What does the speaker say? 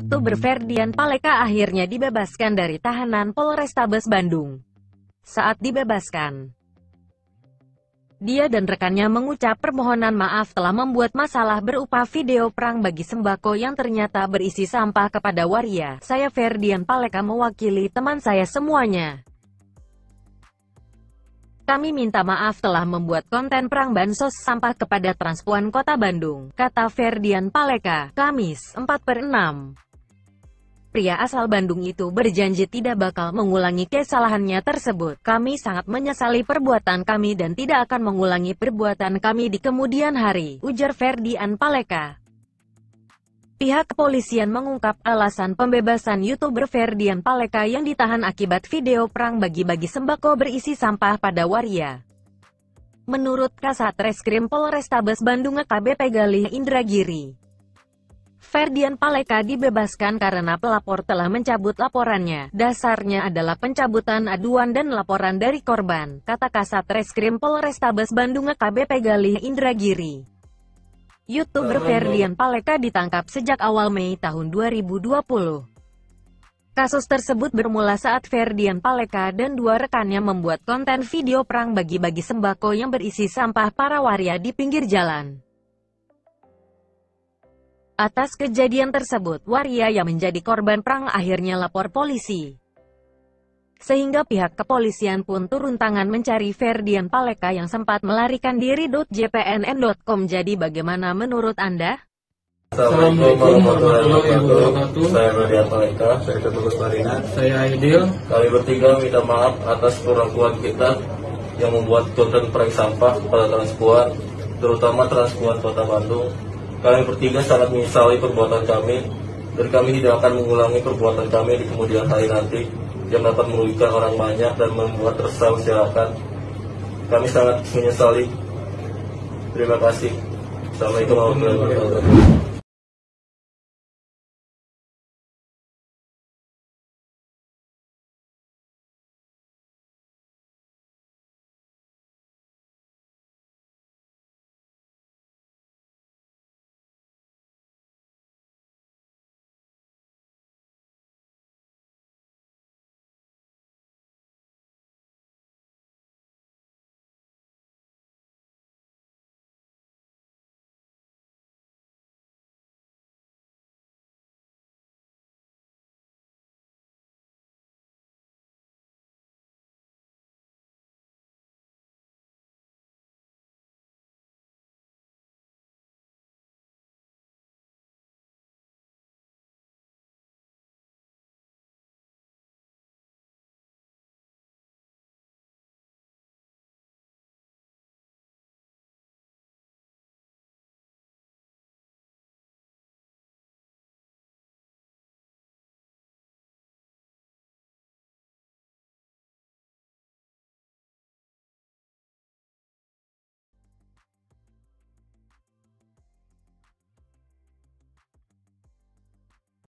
Youtuber Ferdian Paleka akhirnya dibebaskan dari tahanan Polrestabes Bandung. Saat dibebaskan, dia dan rekannya mengucap permohonan maaf telah membuat masalah berupa video perang bagi sembako yang ternyata berisi sampah kepada waria. Saya Ferdian Paleka mewakili teman saya semuanya. Kami minta maaf telah membuat konten perang bansos sampah kepada transpuan kota Bandung, kata Ferdian Paleka, Kamis 4 per 6 pria asal Bandung itu berjanji tidak bakal mengulangi kesalahannya tersebut. Kami sangat menyesali perbuatan kami dan tidak akan mengulangi perbuatan kami di kemudian hari, ujar Ferdian Paleka. Pihak kepolisian mengungkap alasan pembebasan youtuber Ferdian Paleka yang ditahan akibat video perang bagi-bagi sembako berisi sampah pada waria. Menurut Kasat Reskrim Polrestabes Bandung AKBP Galih Indragiri, Ferdian Paleka dibebaskan karena pelapor telah mencabut laporannya. Dasarnya adalah pencabutan aduan dan laporan dari korban, kata Kasat Reskrim Polrestabes Bandung AKBP Galih Indragiri. Youtuber Ferdian Paleka ditangkap sejak awal Mei tahun 2020. Kasus tersebut bermula saat Ferdian Paleka dan dua rekannya membuat konten video perang bagi-bagi sembako yang berisi sampah para waria di pinggir jalan. Atas kejadian tersebut, waria yang menjadi korban perang akhirnya lapor polisi. Sehingga pihak kepolisian pun turun tangan mencari Ferdian Paleka yang sempat melarikan diri. JPNN.com Jadi bagaimana menurut Anda? Assalamualaikum warahmatullahi wabarakatuh. Saya Ferdian Paleka, saya Ketulus Marina. Saya Aidil. Kami bertiga minta maaf atas kurang kuat kita yang membuat konten prank sampah pada transpuan, terutama transpuan kota Bandung kami bertiga sangat menyesali perbuatan kami dan kami tidak akan mengulangi perbuatan kami di kemudian hari nanti yang dapat merugikan orang banyak dan membuat resah masyarakat. Kami sangat menyesali. Terima kasih. Assalamualaikum warahmatullahi wabarakatuh.